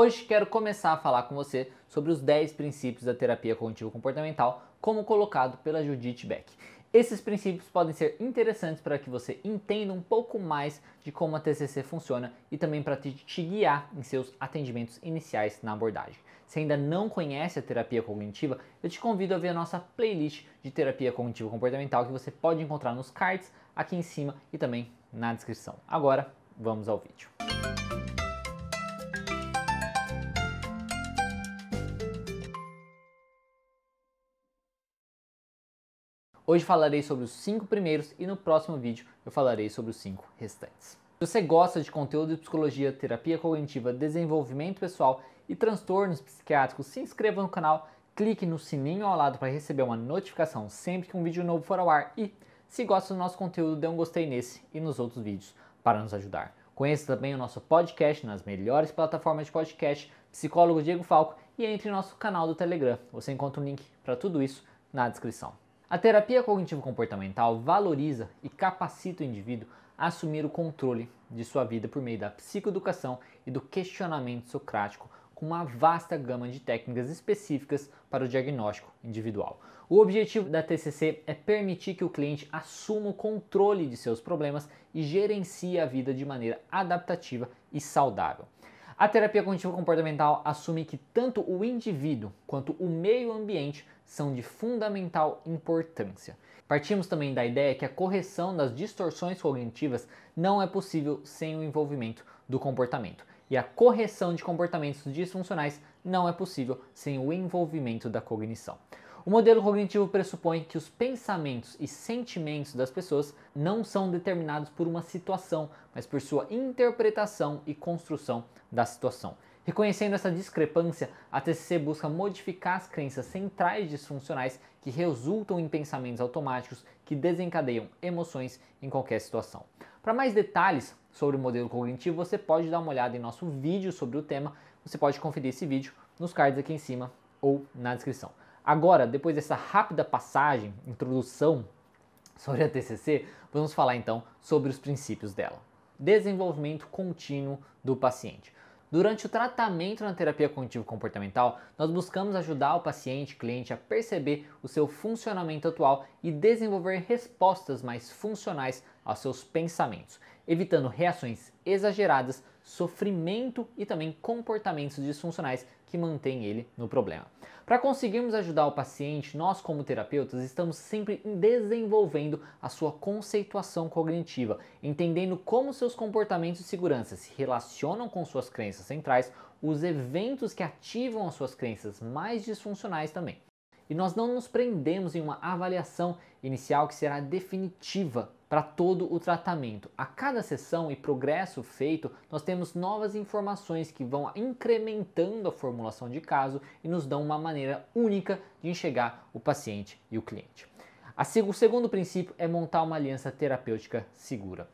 Hoje quero começar a falar com você sobre os 10 princípios da terapia cognitivo-comportamental, como colocado pela Judith Beck. Esses princípios podem ser interessantes para que você entenda um pouco mais de como a TCC funciona e também para te guiar em seus atendimentos iniciais na abordagem. Se ainda não conhece a terapia cognitiva, eu te convido a ver a nossa playlist de terapia cognitivo comportamental que você pode encontrar nos cards aqui em cima e também na descrição. Agora, vamos ao vídeo. Hoje falarei sobre os 5 primeiros e no próximo vídeo eu falarei sobre os 5 restantes. Se você gosta de conteúdo de psicologia, terapia cognitiva, desenvolvimento pessoal e transtornos psiquiátricos, se inscreva no canal, clique no sininho ao lado para receber uma notificação sempre que um vídeo novo for ao ar e, se gosta do nosso conteúdo, dê um gostei nesse e nos outros vídeos para nos ajudar. Conheça também o nosso podcast nas melhores plataformas de podcast, psicólogo Diego Falco, e entre no nosso canal do Telegram. Você encontra o link para tudo isso na descrição. A terapia cognitivo-comportamental valoriza e capacita o indivíduo a assumir o controle de sua vida por meio da psicoeducação e do questionamento socrático, com uma vasta gama de técnicas específicas para o diagnóstico individual. O objetivo da TCC é permitir que o cliente assuma o controle de seus problemas e gerencie a vida de maneira adaptativa e saudável. A terapia cognitivo comportamental assume que tanto o indivíduo quanto o meio ambiente são de fundamental importância. Partimos também da ideia que a correção das distorções cognitivas não é possível sem o envolvimento do comportamento. E a correção de comportamentos disfuncionais não é possível sem o envolvimento da cognição. O modelo cognitivo pressupõe que os pensamentos e sentimentos das pessoas não são determinados por uma situação, mas por sua interpretação e construção da situação. Reconhecendo essa discrepância, a TCC busca modificar as crenças centrais disfuncionais que resultam em pensamentos automáticos que desencadeiam emoções em qualquer situação. Para mais detalhes sobre o modelo cognitivo, você pode dar uma olhada em nosso vídeo sobre o tema. Você pode conferir esse vídeo nos cards aqui em cima ou na descrição. Agora, depois dessa rápida passagem, introdução sobre a TCC, vamos falar então sobre os princípios dela. Desenvolvimento contínuo do paciente. Durante o tratamento na terapia cognitivo-comportamental, nós buscamos ajudar o paciente, cliente a perceber o seu funcionamento atual e desenvolver respostas mais funcionais aos seus pensamentos, evitando reações exageradas, sofrimento e também comportamentos disfuncionais que mantém ele no problema. Para conseguirmos ajudar o paciente, nós como terapeutas estamos sempre desenvolvendo a sua conceituação cognitiva, entendendo como seus comportamentos de segurança se relacionam com suas crenças centrais, os eventos que ativam as suas crenças mais disfuncionais também. E nós não nos prendemos em uma avaliação inicial que será definitiva para todo o tratamento. A cada sessão e progresso feito, nós temos novas informações que vão incrementando a formulação de caso e nos dão uma maneira única de enxergar o paciente e o cliente. O segundo princípio é montar uma aliança terapêutica segura.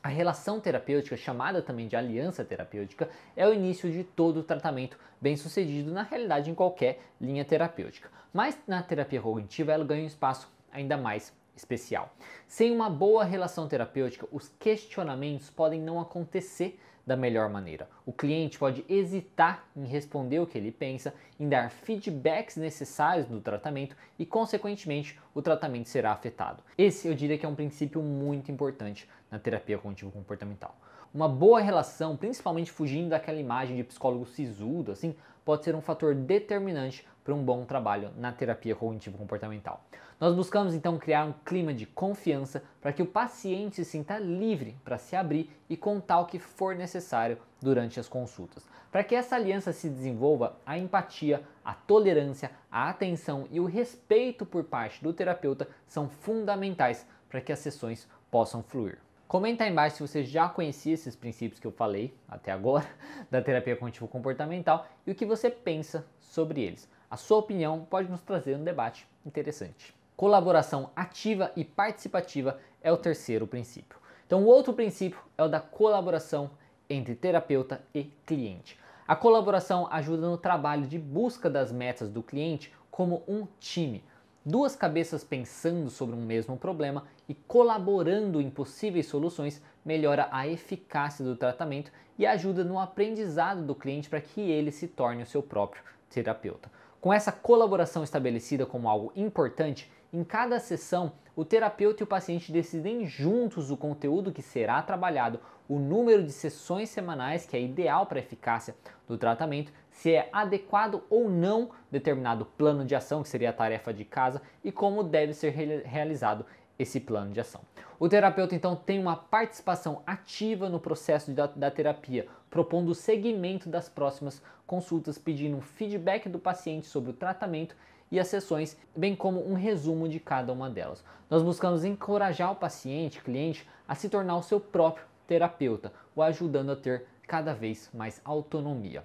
A relação terapêutica, chamada também de aliança terapêutica, é o início de todo o tratamento bem-sucedido, na realidade, em qualquer linha terapêutica. Mas na terapia cognitiva, ela ganha um espaço ainda mais especial. Sem uma boa relação terapêutica, os questionamentos podem não acontecer da melhor maneira. O cliente pode hesitar em responder o que ele pensa, em dar feedbacks necessários do tratamento e, consequentemente, o tratamento será afetado. Esse eu diria que é um princípio muito importante na terapia cognitivo-comportamental. Uma boa relação, principalmente fugindo daquela imagem de psicólogo sisudo, assim, pode ser um fator determinante para um bom trabalho na terapia cognitivo-comportamental. Nós buscamos então criar um clima de confiança para que o paciente se sinta livre para se abrir e contar o que for necessário durante as consultas. Para que essa aliança se desenvolva, a empatia, a tolerância, a atenção e o respeito por parte do terapeuta são fundamentais para que as sessões possam fluir. Comenta aí embaixo se você já conhecia esses princípios que eu falei até agora da terapia cognitivo-comportamental e o que você pensa sobre eles. A sua opinião pode nos trazer um debate interessante. Colaboração ativa e participativa é o terceiro princípio. Então, o outro princípio é o da colaboração entre terapeuta e cliente. A colaboração ajuda no trabalho de busca das metas do cliente como um time duas cabeças pensando sobre um mesmo problema e colaborando em possíveis soluções melhora a eficácia do tratamento e ajuda no aprendizado do cliente para que ele se torne o seu próprio terapeuta. Com essa colaboração estabelecida como algo importante, em cada sessão o terapeuta e o paciente decidem juntos o conteúdo que será trabalhado, o número de sessões semanais que é ideal para a eficácia do tratamento, se é adequado ou não determinado plano de ação, que seria a tarefa de casa, e como deve ser re realizado esse plano de ação. O terapeuta então tem uma participação ativa no processo da, da, terapia, propondo o segmento das próximas consultas, pedindo um feedback do paciente sobre o tratamento e as sessões, bem como um resumo de cada uma delas. Nós buscamos encorajar o paciente, cliente, a se tornar o seu próprio terapeuta, o ajudando a ter cada vez mais autonomia.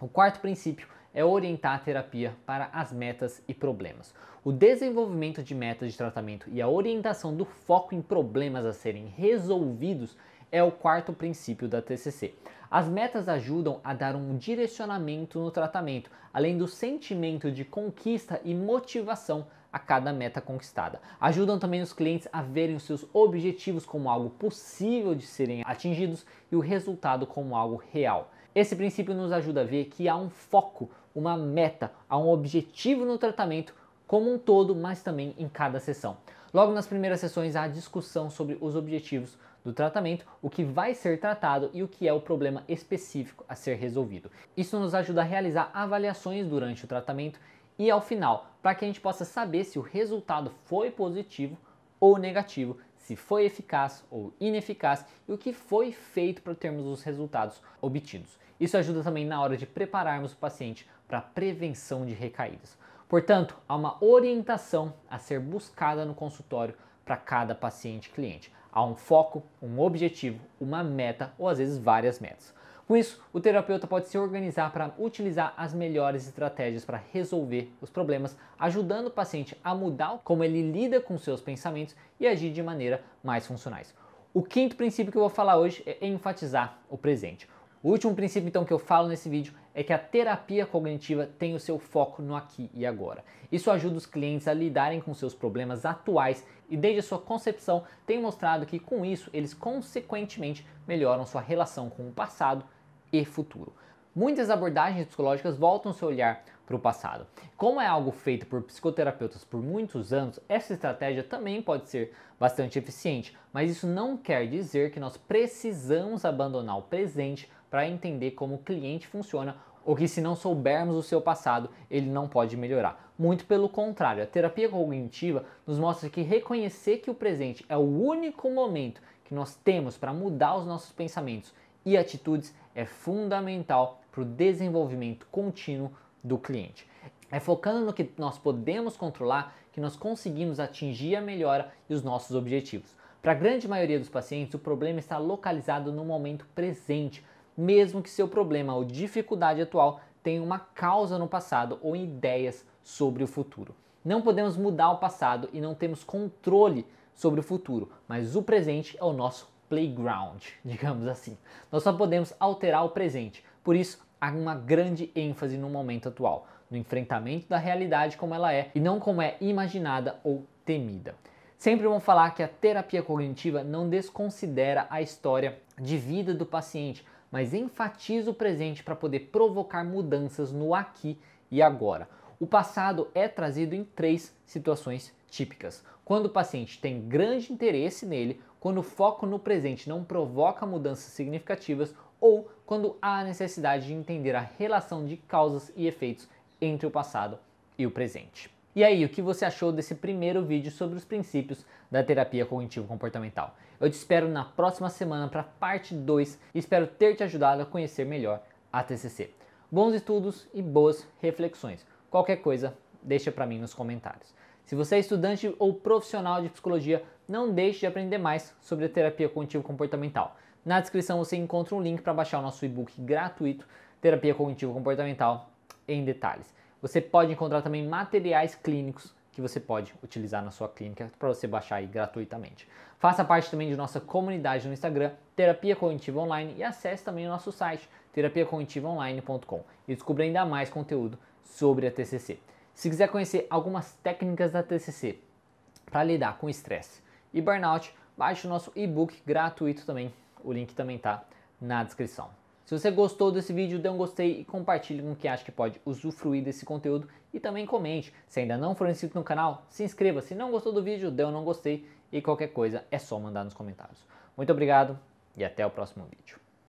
O quarto princípio é orientar a terapia para as metas e problemas. O desenvolvimento de metas de tratamento e a orientação do foco em problemas a serem resolvidos é o quarto princípio da TCC. As metas ajudam a dar um direcionamento no tratamento, além do sentimento de conquista e motivação a cada meta conquistada. Ajudam também os clientes a verem os seus objetivos como algo possível de serem atingidos e o resultado como algo real. Esse princípio nos ajuda a ver que há um foco, uma meta, há um objetivo no tratamento como um todo, mas também em cada sessão. Logo nas primeiras sessões há discussão sobre os objetivos do tratamento, o que vai ser tratado e o que é o problema específico a ser resolvido. Isso nos ajuda a realizar avaliações durante o tratamento e ao final, para que a gente possa saber se o resultado foi positivo ou negativo, se foi eficaz ou ineficaz e o que foi feito para termos os resultados obtidos. Isso ajuda também na hora de prepararmos o paciente para a prevenção de recaídas. Portanto, há uma orientação a ser buscada no consultório para cada paciente cliente. Há um foco, um objetivo, uma meta ou às vezes várias metas. Com isso, o terapeuta pode se organizar para utilizar as melhores estratégias para resolver os problemas, ajudando o paciente a mudar como ele lida com seus pensamentos e agir de maneira mais funcionais. O quinto princípio que eu vou falar hoje é enfatizar o presente. O último princípio então que eu falo nesse vídeo é que a terapia cognitiva tem o seu foco no aqui e agora. Isso ajuda os clientes a lidarem com seus problemas atuais e, desde a sua concepção, tem mostrado que com isso eles consequentemente melhoram sua relação com o passado e futuro. Muitas abordagens psicológicas voltam seu olhar para o passado. Como é algo feito por psicoterapeutas por muitos anos, essa estratégia também pode ser bastante eficiente, mas isso não quer dizer que nós precisamos abandonar o presente para entender como o cliente funciona ou que se não soubermos o seu passado, ele não pode melhorar. Muito pelo contrário, a terapia cognitiva nos mostra que reconhecer que o presente é o único momento que nós temos para mudar os nossos pensamentos e atitudes é fundamental para o desenvolvimento contínuo do cliente. É focando no que nós podemos controlar que nós conseguimos atingir a melhora e os nossos objetivos. Para a grande maioria dos pacientes, o problema está localizado no momento presente, mesmo que seu problema ou dificuldade atual tenha uma causa no passado ou ideias sobre o futuro. Não podemos mudar o passado e não temos controle sobre o futuro, mas o presente é o nosso playground, digamos assim. Nós só podemos alterar o presente. Por isso, há uma grande ênfase no momento atual, no enfrentamento da realidade como ela é e não como é imaginada ou temida. Sempre vão falar que a terapia cognitiva não desconsidera a história de vida do paciente, mas enfatiza o presente para poder provocar mudanças no aqui e agora. O passado é trazido em três situações típicas. Quando o paciente tem grande interesse nele, quando o foco no presente não provoca mudanças significativas ou quando há a necessidade de entender a relação de causas e efeitos entre o passado e o presente. E aí, o que você achou desse primeiro vídeo sobre os princípios da terapia cognitivo-comportamental? Eu te espero na próxima semana para parte 2 e espero ter te ajudado a conhecer melhor a TCC. Bons estudos e boas reflexões. Qualquer coisa, deixa para mim nos comentários. Se você é estudante ou profissional de psicologia, não deixe de aprender mais sobre a terapia cognitivo comportamental. Na descrição você encontra um link para baixar o nosso e-book gratuito Terapia cognitivo comportamental em detalhes. Você pode encontrar também materiais clínicos que você pode utilizar na sua clínica para você baixar aí gratuitamente. Faça parte também de nossa comunidade no Instagram, Terapia Cognitiva Online, e acesse também o nosso site, terapiacognitivaonline.com, e descubra ainda mais conteúdo sobre a TCC. Se quiser conhecer algumas técnicas da TCC para lidar com estresse e burnout, baixe o nosso e-book gratuito também. O link também está na descrição. Se você gostou desse vídeo, dê um gostei e compartilhe com quem acha que pode usufruir desse conteúdo e também comente. Se ainda não for inscrito no canal, se inscreva. Se não gostou do vídeo, dê um não gostei e qualquer coisa é só mandar nos comentários. Muito obrigado e até o próximo vídeo.